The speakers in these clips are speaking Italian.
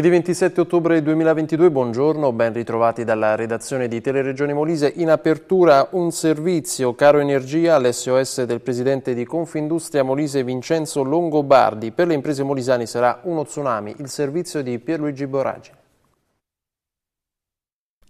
Giovedì 27 ottobre 2022, buongiorno, ben ritrovati dalla redazione di Teleregione Molise. In apertura un servizio, Caro Energia, l'SOS del presidente di Confindustria Molise Vincenzo Longobardi. Per le imprese molisane sarà uno tsunami, il servizio di Pierluigi Boraggi.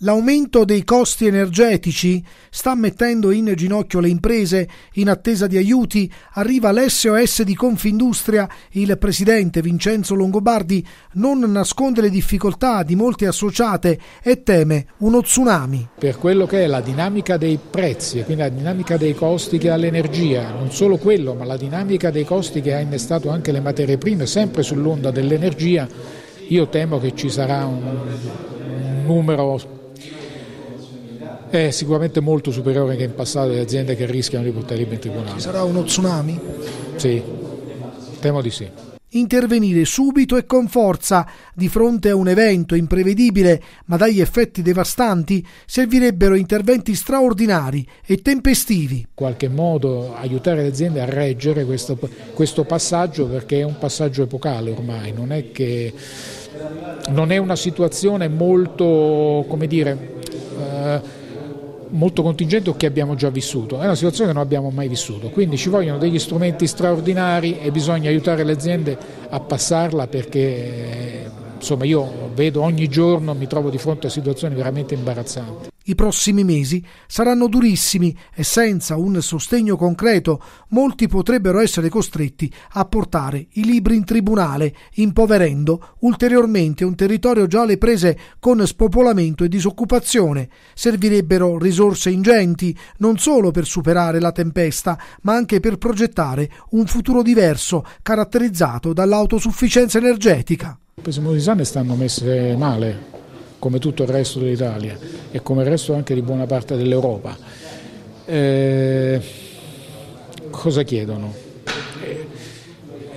L'aumento dei costi energetici sta mettendo in ginocchio le imprese in attesa di aiuti. Arriva l'SOS di Confindustria. Il presidente Vincenzo Longobardi non nasconde le difficoltà di molte associate e teme uno tsunami. Per quello che è la dinamica dei prezzi e quindi la dinamica dei costi che ha l'energia, non solo quello, ma la dinamica dei costi che ha innestato anche le materie prime, sempre sull'onda dell'energia, io temo che ci sarà un numero è sicuramente molto superiore che in passato alle aziende che rischiano di portare in tribunale. Ci sarà uno tsunami? Sì, temo di sì. Intervenire subito e con forza di fronte a un evento imprevedibile ma dagli effetti devastanti servirebbero interventi straordinari e tempestivi. In qualche modo aiutare le aziende a reggere questo, questo passaggio perché è un passaggio epocale ormai, non è che non è una situazione molto, come dire, eh, molto contingente o che abbiamo già vissuto, è una situazione che non abbiamo mai vissuto, quindi ci vogliono degli strumenti straordinari e bisogna aiutare le aziende a passarla perché eh, insomma, io vedo ogni giorno, mi trovo di fronte a situazioni veramente imbarazzanti. I prossimi mesi saranno durissimi e senza un sostegno concreto molti potrebbero essere costretti a portare i libri in tribunale, impoverendo ulteriormente un territorio già alle prese con spopolamento e disoccupazione. Servirebbero risorse ingenti non solo per superare la tempesta, ma anche per progettare un futuro diverso, caratterizzato dall'autosufficienza energetica. Le prese Molisane stanno messe male, come tutto il resto dell'Italia e come il resto anche di buona parte dell'Europa. Eh, cosa chiedono? Eh,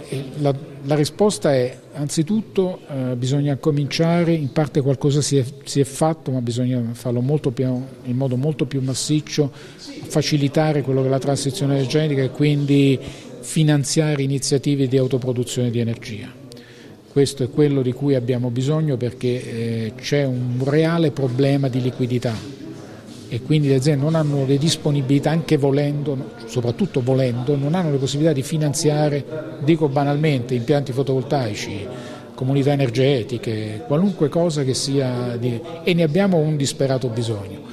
eh, la, la, risposta è anzitutto eh, bisogna cominciare, in parte qualcosa si è, si è fatto ma bisogna farlo più, in modo molto più massiccio, facilitare quello che è la transizione energetica e quindi finanziare iniziative di autoproduzione di energia. Questo è quello di cui abbiamo bisogno perché eh, c'è un reale problema di liquidità e quindi le aziende non hanno le disponibilità, anche volendo, soprattutto volendo, non hanno le possibilità di finanziare, dico banalmente, impianti fotovoltaici, comunità energetiche, qualunque cosa che sia di... e ne abbiamo un disperato bisogno.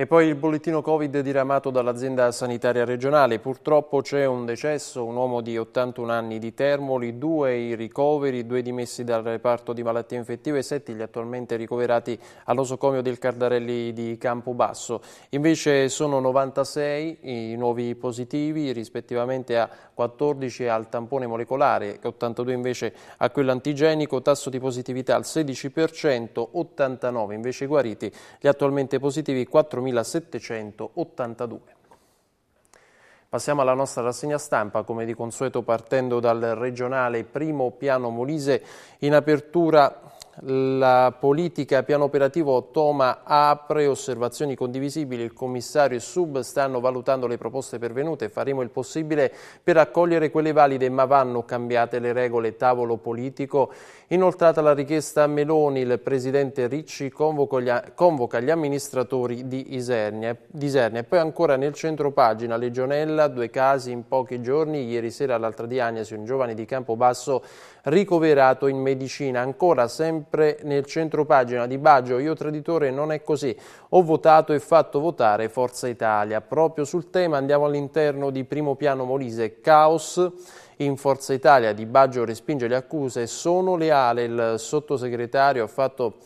E poi il bollettino Covid diramato dall'azienda sanitaria regionale. Purtroppo c'è un decesso, un uomo di 81 anni di Termoli, due i ricoveri, due dimessi dal reparto di malattie infettive e sette gli attualmente ricoverati all'osocomio del Cardarelli di Campobasso. Invece sono 96 i nuovi positivi, rispettivamente a 14 al tampone molecolare, 82 invece a quello antigenico, tasso di positività al 16%, 89 invece guariti, gli attualmente positivi 4.000 1782. Passiamo alla nostra rassegna stampa, come di consueto partendo dal regionale primo piano Molise in apertura la politica piano operativo Toma apre osservazioni condivisibili. Il commissario e sub stanno valutando le proposte pervenute. Faremo il possibile per accogliere quelle valide, ma vanno cambiate le regole tavolo politico. Inoltrata la richiesta a Meloni, il presidente Ricci convoca gli amministratori di Isernia. Di Isernia. Poi ancora nel centro pagina, Legionella, due casi in pochi giorni. Ieri sera all'altra di Agnesi, un giovane di Campobasso ricoverato in medicina. Ancora sempre sempre nel centro pagina di Baggio, io traditore non è così, ho votato e fatto votare Forza Italia. Proprio sul tema andiamo all'interno di primo piano Molise, caos in Forza Italia, di Baggio respinge le accuse, sono leale, il sottosegretario ha fatto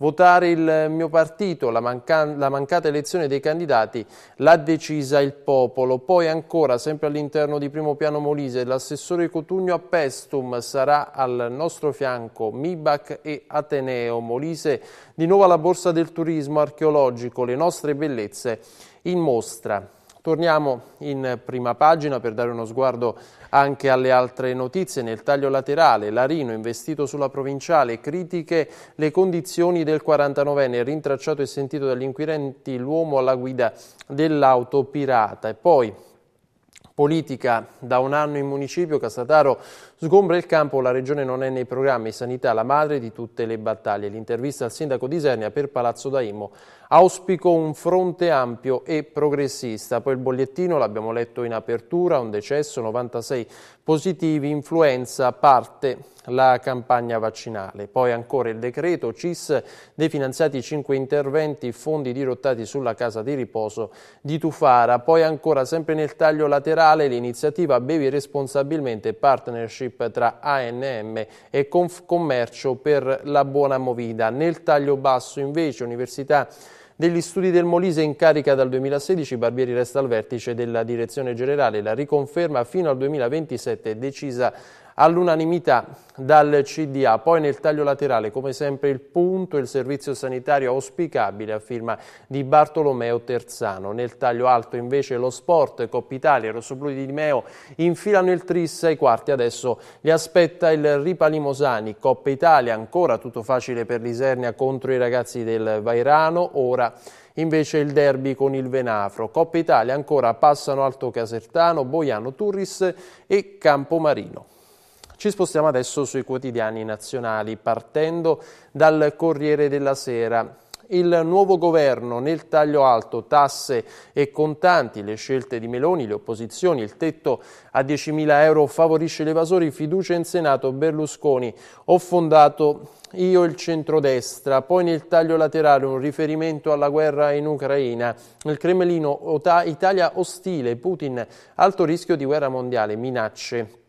Votare il mio partito, la, mancan la mancata elezione dei candidati l'ha decisa il popolo. Poi ancora, sempre all'interno di Primo Piano Molise, l'assessore Cotugno a Pestum sarà al nostro fianco Mibac e Ateneo. Molise di nuovo alla Borsa del Turismo Archeologico, le nostre bellezze in mostra. Torniamo in prima pagina per dare uno sguardo anche alle altre notizie. Nel taglio laterale, Larino investito sulla provinciale, critiche le condizioni del 49enne, rintracciato e sentito dagli inquirenti l'uomo alla guida dell'auto pirata. E poi politica da un anno in municipio, Casataro Sgombra il campo, la regione non è nei programmi, sanità la madre di tutte le battaglie. L'intervista al sindaco di Isernia per Palazzo Daimo. Auspico un fronte ampio e progressista. Poi il bollettino, l'abbiamo letto in apertura, un decesso, 96 positivi, influenza, parte la campagna vaccinale. Poi ancora il decreto CIS, definanziati 5 interventi, fondi dirottati sulla casa di riposo di Tufara. Poi ancora sempre nel taglio laterale l'iniziativa Bevi responsabilmente partnership partnership tra ANM e Confcommercio per la buona movida. Nel taglio basso invece Università degli studi del Molise in carica dal 2016, Barbieri resta al vertice della direzione generale, la riconferma fino al 2027 è decisa all'unanimità dal CDA. Poi nel taglio laterale, come sempre, il punto il servizio sanitario auspicabile a firma di Bartolomeo Terzano. Nel taglio alto invece lo sport, Coppa Italia, Rossoblu di Meo infilano il tris ai quarti. Adesso li aspetta il Ripalimosani, Coppa Italia, ancora tutto facile per l'Isernia contro i ragazzi del Vairano, ora invece il derby con il Venafro. Coppa Italia ancora passano Alto Casertano, Boiano Turris e Campomarino. Ci spostiamo adesso sui quotidiani nazionali, partendo dal Corriere della Sera il nuovo governo nel taglio alto tasse e contanti, le scelte di Meloni, le opposizioni, il tetto a 10.000 euro favorisce gli evasori, fiducia in Senato, Berlusconi, ho fondato io il centrodestra, poi nel taglio laterale un riferimento alla guerra in Ucraina, il Cremlino, Italia ostile, Putin, alto rischio di guerra mondiale, minacce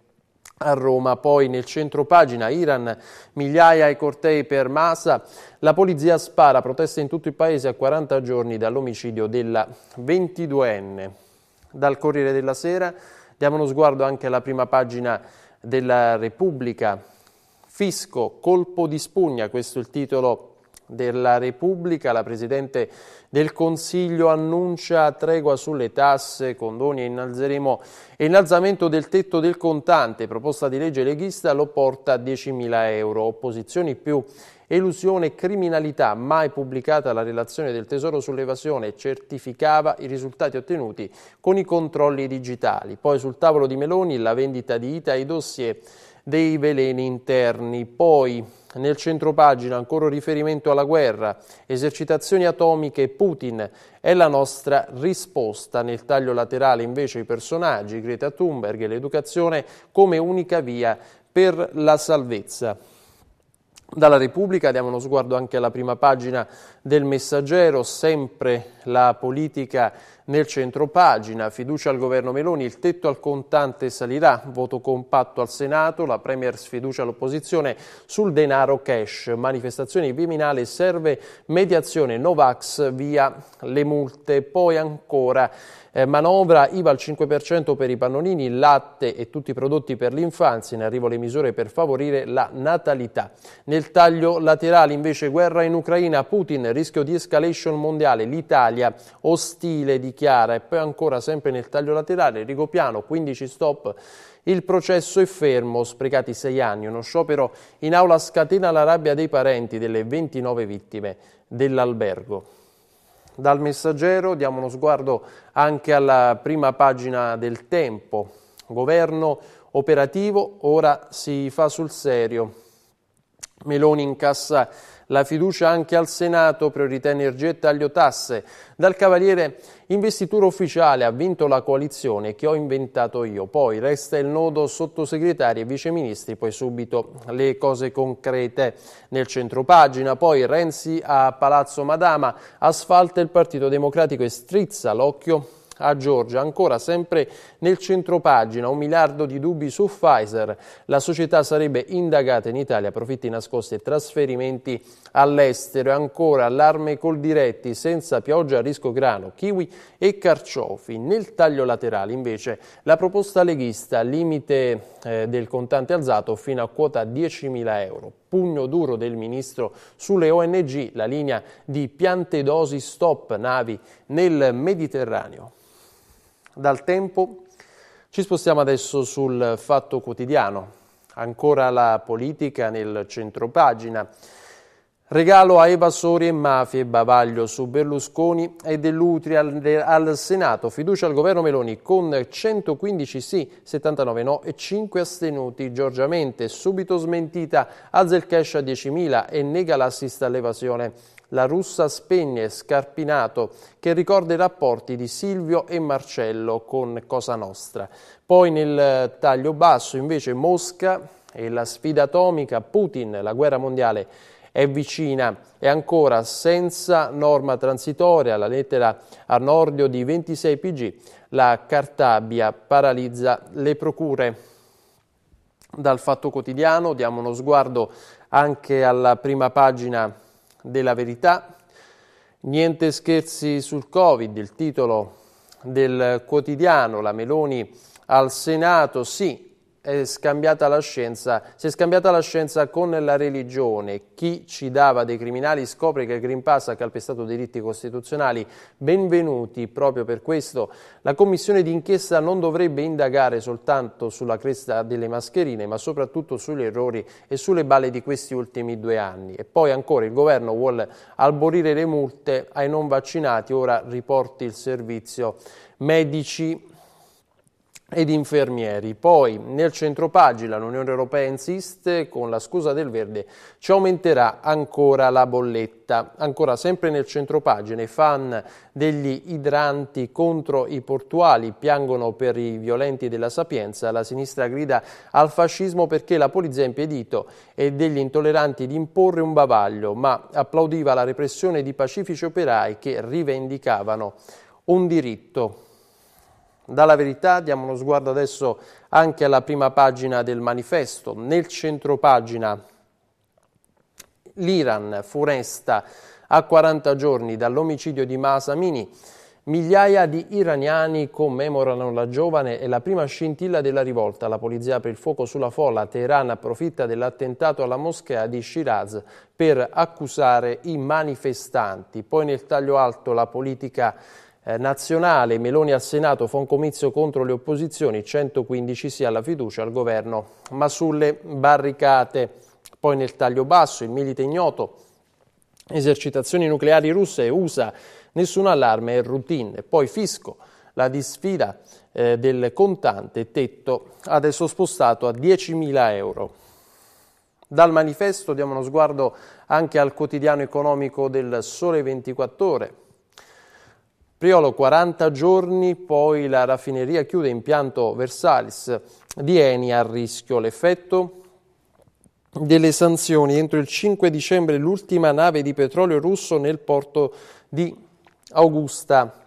a Roma. Poi nel centro pagina Iran, migliaia ai cortei per Massa. La polizia spara, proteste in tutto il paese a 40 giorni dall'omicidio della 22enne. Dal Corriere della Sera diamo uno sguardo anche alla prima pagina della Repubblica. Fisco, colpo di spugna, questo è il titolo della Repubblica. La Presidente del Consiglio annuncia tregua sulle tasse, condoni e innalzeremo innalzamento del tetto del contante. Proposta di legge leghista lo porta a 10.000 euro. Opposizioni più elusione e criminalità. Mai pubblicata la relazione del Tesoro sull'evasione certificava i risultati ottenuti con i controlli digitali. Poi sul tavolo di Meloni la vendita di Ita e i dossier dei veleni interni. Poi nel centro pagina ancora riferimento alla guerra, esercitazioni atomiche Putin è la nostra risposta. Nel taglio laterale invece i personaggi, Greta Thunberg e l'educazione come unica via per la salvezza. Dalla Repubblica diamo uno sguardo anche alla prima pagina del Messaggero, sempre la politica nel centro pagina, fiducia al governo Meloni, il tetto al contante salirà, voto compatto al Senato, la Premier sfiducia l'opposizione sul denaro cash, manifestazione Viminale serve mediazione Novax via le multe, poi ancora eh, manovra IVA al 5% per i pannolini, latte e tutti i prodotti per l'infanzia, in arrivo le misure per favorire la natalità. Nel taglio laterale invece guerra in Ucraina, Putin, rischio di escalation mondiale, l'Italia ostile di chiara e poi ancora sempre nel taglio laterale, Rigopiano 15 stop, il processo è fermo, sprecati 6 anni, uno sciopero in aula scatena la rabbia dei parenti delle 29 vittime dell'albergo. Dal messaggero diamo uno sguardo anche alla prima pagina del tempo, governo operativo, ora si fa sul serio. Meloni incassa la fiducia anche al Senato, priorità energia e taglio tasse. Dal Cavaliere investitura ufficiale ha vinto la coalizione che ho inventato io. Poi resta il nodo sottosegretari e viceministri, poi subito le cose concrete nel centropagina. Poi Renzi a Palazzo Madama asfalta il Partito Democratico e strizza l'occhio a Giorgia, ancora sempre nel centro pagina, un miliardo di dubbi su Pfizer. La società sarebbe indagata in Italia, profitti nascosti e trasferimenti all'estero. Ancora allarme col diretti, senza pioggia, a rischio grano, kiwi e carciofi. Nel taglio laterale invece la proposta leghista, limite eh, del contante alzato fino a quota 10.000 euro pugno duro del ministro sulle ONG, la linea di piante dosi stop navi nel Mediterraneo. Dal tempo ci spostiamo adesso sul fatto quotidiano. Ancora la politica nel centropagina. Regalo a evasori e mafie, bavaglio su Berlusconi e dell'Utri al, al, Senato, fiducia al governo Meloni con 115 sì, 79 no e 5 astenuti. Giorgiamente subito smentita, alza il cash a 10.000 e nega l'assist all'evasione. La russa spegne Scarpinato che ricorda i rapporti di Silvio e Marcello con Cosa Nostra. Poi nel taglio basso invece Mosca e la sfida atomica, Putin, la guerra mondiale è vicina e ancora senza norma transitoria la lettera a Nordio di 26 PG la Cartabia paralizza le procure. Dal Fatto Quotidiano diamo uno sguardo anche alla prima pagina della verità. Niente scherzi sul Covid, il titolo del quotidiano, la Meloni al Senato, sì, è scambiata la scienza, si è scambiata la scienza con la religione. Chi ci dava dei criminali scopre che il Green Pass ha calpestato diritti costituzionali. Benvenuti proprio per questo. La commissione d'inchiesta non dovrebbe indagare soltanto sulla cresta delle mascherine, ma soprattutto sugli errori e sulle balle di questi ultimi due anni. E poi ancora il governo vuole alborire le multe ai non vaccinati, ora riporti il servizio medici ed infermieri. Poi nel centro pagina l'Unione Europea insiste con la scusa del verde ci aumenterà ancora la bolletta. Ancora sempre nel centro pagina i fan degli idranti contro i portuali piangono per i violenti della Sapienza, la sinistra grida al fascismo perché la polizia ha impedito e degli intolleranti di imporre un bavaglio, ma applaudiva la repressione di pacifici operai che rivendicavano un diritto. Dalla verità diamo uno sguardo adesso anche alla prima pagina del manifesto. Nel centro pagina l'Iran foresta a 40 giorni dall'omicidio di Masamini. Migliaia di iraniani commemorano la giovane e la prima scintilla della rivolta. La polizia apre il fuoco sulla folla. Teheran approfitta dell'attentato alla moschea di Shiraz per accusare i manifestanti. Poi nel taglio alto la politica eh, nazionale, Meloni al Senato fa un comizio contro le opposizioni, 115 sì alla fiducia al governo, ma sulle barricate. Poi nel taglio basso, il milite ignoto, esercitazioni nucleari russe e USA, nessun allarme e routine. Poi fisco, la disfida eh, del contante tetto adesso spostato a 10.000 euro. Dal manifesto diamo uno sguardo anche al quotidiano economico del Sole 24 Ore, Priolo 40 giorni, poi la raffineria chiude impianto Versalis di Eni a rischio. L'effetto delle sanzioni entro il 5 dicembre l'ultima nave di petrolio russo nel porto di Augusta.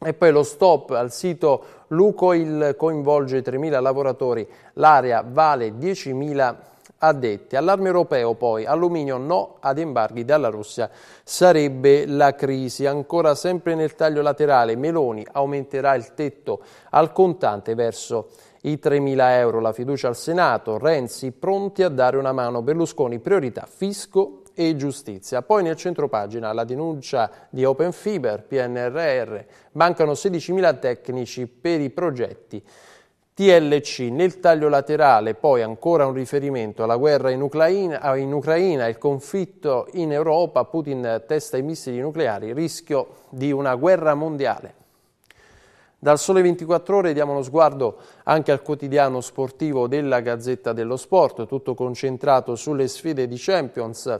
E poi lo stop al sito Lucoil coinvolge 3.000 lavoratori, l'area vale 10.000 euro addetti. Allarme europeo poi, alluminio no ad embarghi dalla Russia, sarebbe la crisi. Ancora sempre nel taglio laterale, Meloni aumenterà il tetto al contante verso i 3.000 euro, la fiducia al Senato, Renzi pronti a dare una mano, Berlusconi priorità fisco e giustizia. Poi nel centro pagina la denuncia di Open Fiber, PNRR, mancano 16.000 tecnici per i progetti TLC, nel taglio laterale poi ancora un riferimento alla guerra in Ucraina, in Ucraina il conflitto in Europa, Putin testa i missili nucleari, rischio di una guerra mondiale. Dal Sole 24 Ore diamo uno sguardo anche al quotidiano sportivo della Gazzetta dello Sport, tutto concentrato sulle sfide di Champions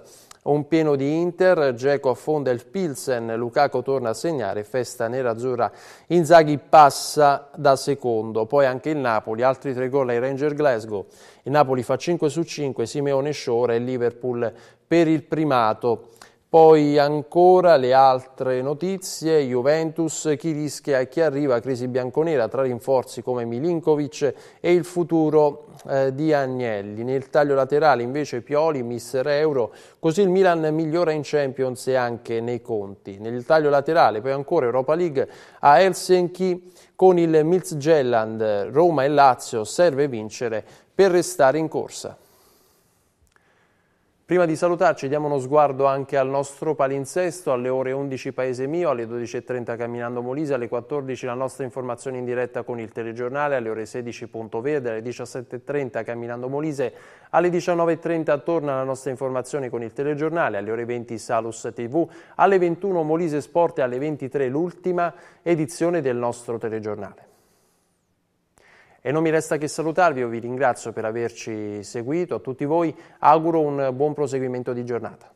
un pieno di Inter, Geco affonda il Pilsen, Lukaku torna a segnare, festa nerazzurra, Inzaghi passa da secondo, poi anche il Napoli, altri tre gol ai Ranger Glasgow, il Napoli fa 5 su 5, Simeone Sciore e Liverpool per il primato. Poi ancora le altre notizie, Juventus, chi rischia e chi arriva, crisi bianconera tra rinforzi come Milinkovic e il futuro eh, di Agnelli. Nel taglio laterale invece Pioli, mister Euro, così il Milan migliora in Champions e anche nei conti. Nel taglio laterale poi ancora Europa League a Helsinki con il Milz Gelland, Roma e Lazio serve vincere per restare in corsa. Prima di salutarci diamo uno sguardo anche al nostro palinsesto, alle ore 11 Paese Mio, alle 12.30 Camminando Molise, alle 14 la nostra informazione in diretta con il telegiornale, alle ore 16 Punto Verde, alle 17.30 Camminando Molise, alle 19.30 torna la nostra informazione con il telegiornale, alle ore 20 Salus TV, alle 21 Molise Sport e alle 23 l'ultima edizione del nostro telegiornale. E non mi resta che salutarvi, io vi ringrazio per averci seguito, a tutti voi auguro un buon proseguimento di giornata.